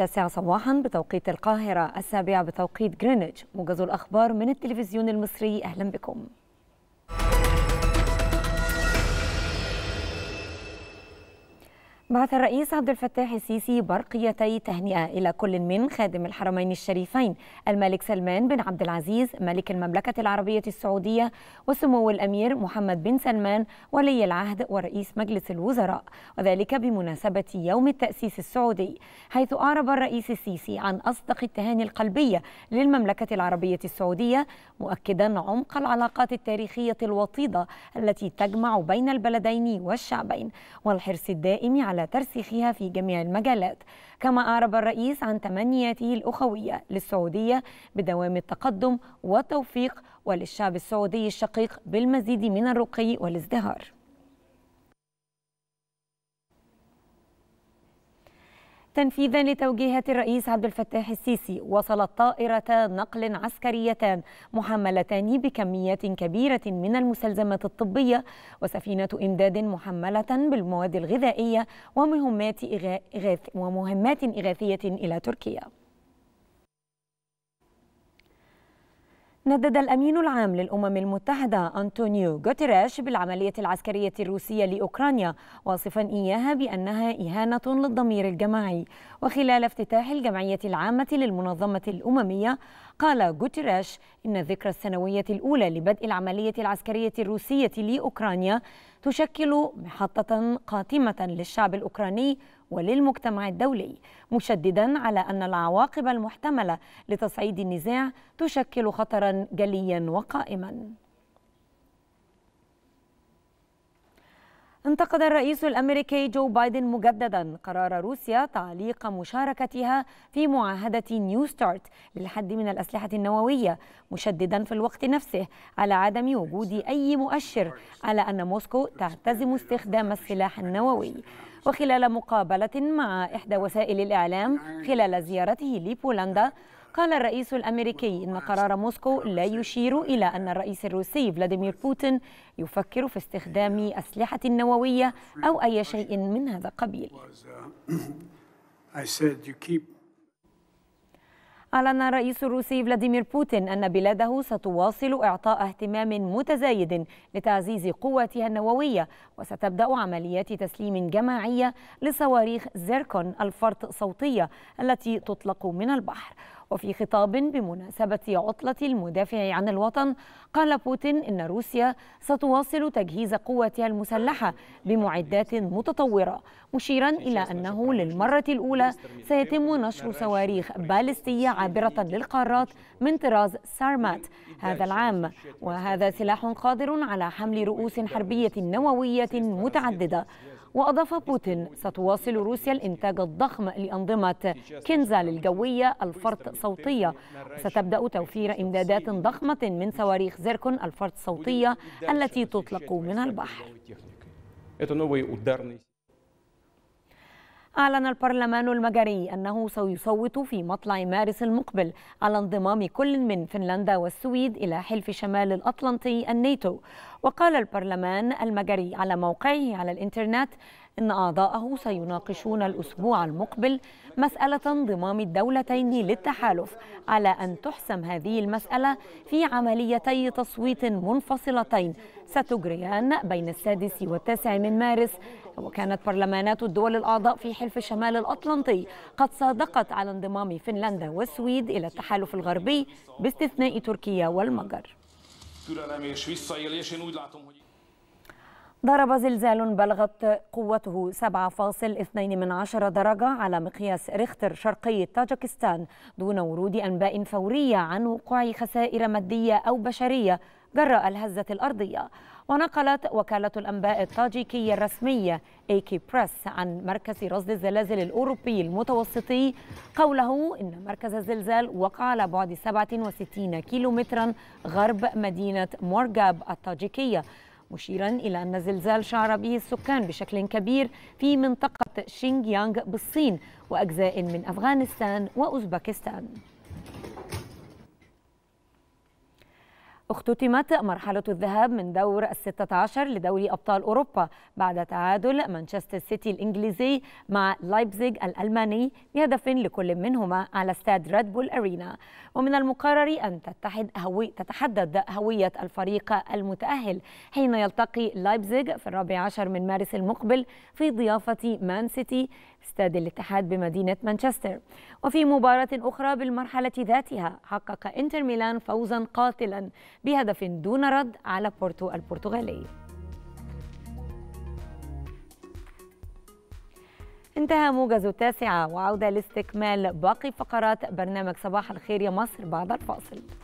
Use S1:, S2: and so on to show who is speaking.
S1: التاسعة صباحا بتوقيت القاهرة السابعة بتوقيت غرينتش موجز الأخبار من التلفزيون المصري أهلا بكم بعث الرئيس عبد الفتاح السيسي برقيتي تهنئة إلى كل من خادم الحرمين الشريفين الملك سلمان بن عبد العزيز ملك المملكة العربية السعودية وسمو الأمير محمد بن سلمان ولي العهد ورئيس مجلس الوزراء وذلك بمناسبة يوم التأسيس السعودي حيث أعرب الرئيس السيسي عن أصدق التهاني القلبية للمملكة العربية السعودية مؤكدا عمق العلاقات التاريخية الوطيدة التي تجمع بين البلدين والشعبين والحرص الدائم على على ترسيخها في جميع المجالات كما أعرب الرئيس عن تمنياته الأخوية للسعودية بدوام التقدم والتوفيق وللشعب السعودي الشقيق بالمزيد من الرقي والازدهار تنفيذا لتوجيهات الرئيس عبد الفتاح السيسي وصلت طائره نقل عسكريتان محملتان بكميات كبيرة من المستلزمات الطبية وسفينة إمداد محملة بالمواد الغذائية ومهمات إغاثية إلى تركيا ندد الأمين العام للأمم المتحدة أنطونيو غوتيريش بالعملية العسكرية الروسية لأوكرانيا واصفا إياها بأنها إهانة للضمير الجماعي وخلال افتتاح الجمعية العامة للمنظمة الأممية قال غوتيريش إن الذكرى السنوية الأولى لبدء العملية العسكرية الروسية لأوكرانيا تشكل محطة قاتمة للشعب الأوكراني وللمجتمع الدولي مشددا على أن العواقب المحتملة لتصعيد النزاع تشكل خطرا جليا وقائما انتقد الرئيس الامريكي جو بايدن مجددا قرار روسيا تعليق مشاركتها في معاهده نيو ستارت للحد من الاسلحه النوويه مشددا في الوقت نفسه على عدم وجود اي مؤشر على ان موسكو تعتزم استخدام السلاح النووي وخلال مقابله مع احدى وسائل الاعلام خلال زيارته لبولندا قال الرئيس الأمريكي إن قرار موسكو لا يشير إلى أن الرئيس الروسي فلاديمير بوتين يفكر في استخدام أسلحة نووية أو أي شيء من هذا القبيل أعلن الرئيس الروسي فلاديمير بوتين أن بلاده ستواصل إعطاء اهتمام متزايد لتعزيز قواتها النووية وستبدأ عمليات تسليم جماعية لصواريخ زيركون الفرط صوتية التي تطلق من البحر وفي خطاب بمناسبة عطلة المدافع عن الوطن قال بوتين إن روسيا ستواصل تجهيز قواتها المسلحة بمعدات متطورة مشيرا إلى أنه للمرة الأولى سيتم نشر صواريخ باليستية عابرة للقارات من طراز سارمات هذا العام وهذا سلاح قادر على حمل رؤوس حربية نووية متعددة وأضاف بوتين ستواصل روسيا الإنتاج الضخم لأنظمة كنزال الجوية الفرط صوتية ستبدأ توفير إمدادات ضخمة من صواريخ زيركون الفرط صوتية التي تطلق من البحر أعلن البرلمان المجري أنه سيصوت في مطلع مارس المقبل على انضمام كل من فنلندا والسويد إلى حلف شمال الأطلنطي الناتو وقال البرلمان المجري على موقعه على الإنترنت إن أعضاءه سيناقشون الأسبوع المقبل مسألة انضمام الدولتين للتحالف على أن تحسم هذه المسألة في عمليتي تصويت منفصلتين ستجريان بين السادس والتاسع من مارس وكانت برلمانات الدول الأعضاء في حلف شمال الأطلنطي قد صادقت على انضمام فنلندا والسويد إلى التحالف الغربي باستثناء تركيا والمجر ضرب زلزال بلغت قوته 7.2 من عشرة درجة على مقياس ريختر شرقي طاجكستان دون ورود أنباء فورية عن وقوع خسائر مادية أو بشرية جراء الهزة الأرضية ونقلت وكالة الأنباء التاجيكية الرسمية كي بريس عن مركز رصد الزلازل الأوروبي المتوسطي قوله إن مركز الزلزال وقع على بعد 67 كيلومترا غرب مدينة مورغاب التاجيكية مشيرا إلى أن الزلزال شعر به السكان بشكل كبير في منطقة شينجيانغ بالصين وأجزاء من أفغانستان وأوزبكستان اختتمت مرحلة الذهاب من دور الستة عشر لدوري أبطال أوروبا بعد تعادل مانشستر سيتي الإنجليزي مع لايبزيغ الألماني بهدف لكل منهما على استاد ريد بول أرينا ومن المقرر أن تتحد هوي تتحدد هوية الفريق المتأهل حين يلتقي لايبزيغ في الرابع عشر من مارس المقبل في ضيافة مان سيتي استاد الاتحاد بمدينة مانشستر وفي مباراة أخرى بالمرحلة ذاتها حقق إنتر ميلان فوزا قاتلا بهدف دون رد على بورتو البرتغالي انتهى موجز التاسعة وعودة لاستكمال باقي فقرات برنامج صباح الخير يا مصر بعد الفاصل